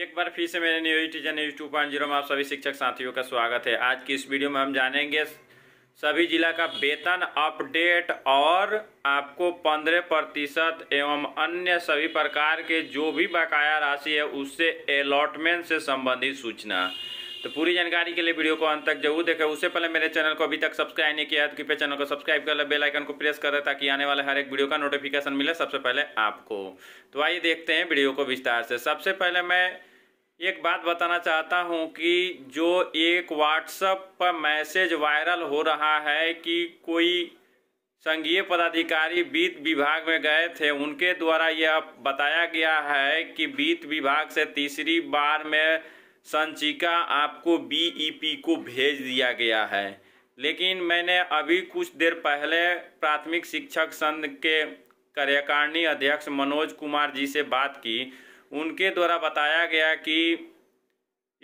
एक बार फिर से मेरे news teacher news two point zero में आप सभी शिक्षक साथियों का स्वागत है आज की इस वीडियो में हम जानेंगे सभी जिला का वेतन अपडेट और आपको पंद्रह प्रतिशत एवं अन्य सभी प्रकार के जो भी बकाया राशि है उससे अलॉटमेंट से संबंधित सूचना तो पूरी जानकारी के लिए वीडियो को अंत तक जरूर देखें उससे पहले मेरे चैनल को अभी तक सब्सक्राइब नहीं किया है तो कृपया चैनल को सब्सक्राइब कर ले बेल आइकन को प्रेस कर दे ताकि आने वाले हर एक वीडियो का नोटिफिकेशन मिले सबसे पहले आपको तो आइए देखते हैं वीडियो को विस्तार से सबसे पहले मैं एक बात बताना चाहता हूँ कि जो एक व्हाट्सअप पर मैसेज वायरल हो रहा है कि कोई संघीय पदाधिकारी वित्त विभाग में गए थे उनके द्वारा यह बताया गया है कि वित्त विभाग से तीसरी बार में संचिका आपको बीईपी e को भेज दिया गया है लेकिन मैंने अभी कुछ देर पहले प्राथमिक शिक्षक संघ के कार्यकारिणी अध्यक्ष मनोज कुमार जी से बात की उनके द्वारा बताया गया कि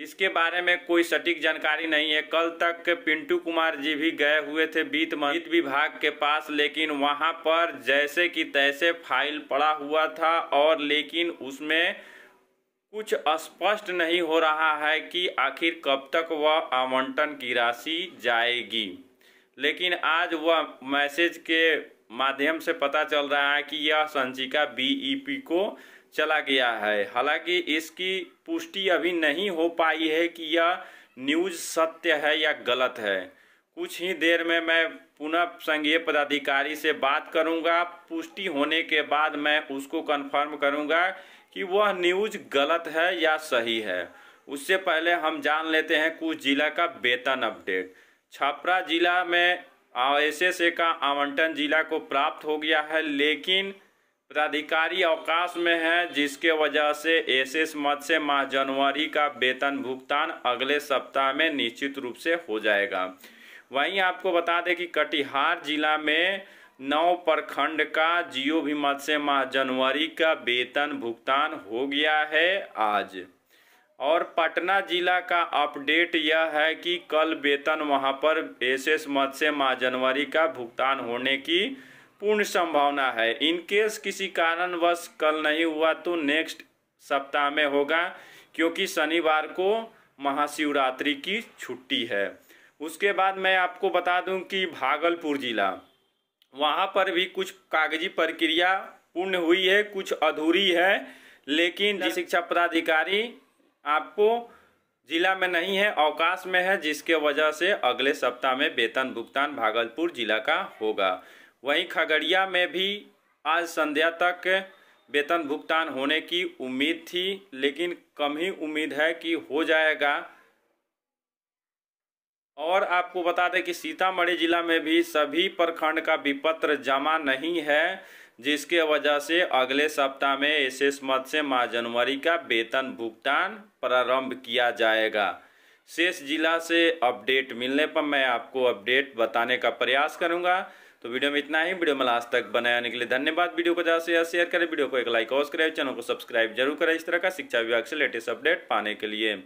इसके बारे में कोई सटीक जानकारी नहीं है कल तक पिंटू कुमार जी भी गए हुए थे वित्त वित्त विभाग के पास लेकिन वहां पर जैसे कि तैसे फाइल पड़ा हुआ था और लेकिन उसमें कुछ स्पष्ट नहीं हो रहा है कि आखिर कब तक वह आवंटन की राशि जाएगी लेकिन आज वह मैसेज के माध्यम से पता चल रहा है कि यह संचिका बीईपी e को चला गया है हालांकि इसकी पुष्टि अभी नहीं हो पाई है कि यह न्यूज सत्य है या गलत है कुछ ही देर में मैं पुनः संघीय पदाधिकारी से बात करूंगा पुष्टि होने के बाद मैं उसको कंफर्म करूंगा कि वह न्यूज गलत है या सही है उससे पहले हम जान लेते हैं कुछ जिला का वेतन अपडेट छपरा जिला में एस एस ए का आवंटन जिला को प्राप्त हो गया है लेकिन पदाधिकारी अवकाश में है जिसके वजह से एस एस मत से माह जनवरी का वेतन भुगतान अगले सप्ताह में निश्चित रूप से हो जाएगा वहीं आपको बता दें कि कटिहार जिला में नौ प्रखंड का जियो भी मत्स्य माह जनवरी का वेतन भुगतान हो गया है आज और पटना जिला का अपडेट यह है कि कल वेतन वहां पर एस एस मत्स्य माह जनवरी का भुगतान होने की पूर्ण संभावना है इनकेस किसी कारणवश कल नहीं हुआ तो नेक्स्ट सप्ताह में होगा क्योंकि शनिवार को महाशिवरात्रि की छुट्टी है उसके बाद मैं आपको बता दूं कि भागलपुर ज़िला वहाँ पर भी कुछ कागजी प्रक्रिया पूर्ण हुई है कुछ अधूरी है लेकिन शिक्षा पदाधिकारी आपको जिला में नहीं है अवकाश में है जिसके वजह से अगले सप्ताह में वेतन भुगतान भागलपुर जिला का होगा वहीं खगड़िया में भी आज संध्या तक वेतन भुगतान होने की उम्मीद थी लेकिन कम ही उम्मीद है कि हो जाएगा और आपको बता दें कि सीतामढ़ी जिला में भी सभी प्रखंड का विपत्र जमा नहीं है जिसके वजह से अगले सप्ताह में एस एस मद से माह जनवरी का वेतन भुगतान प्रारंभ किया जाएगा शेष जिला से अपडेट मिलने पर मैं आपको अपडेट बताने का प्रयास करूंगा तो वीडियो में इतना ही वीडियो में लास्ट तक बनाए आने के लिए धन्यवाद वीडियो को ज़्यादा से ज़्यादा शेयर करें वीडियो को एक लाइक और सब्सक्राइब चैनल को सब्सक्राइब जरूर करें इस तरह का शिक्षा विभाग से लेटेस्ट अपडेट पाने के लिए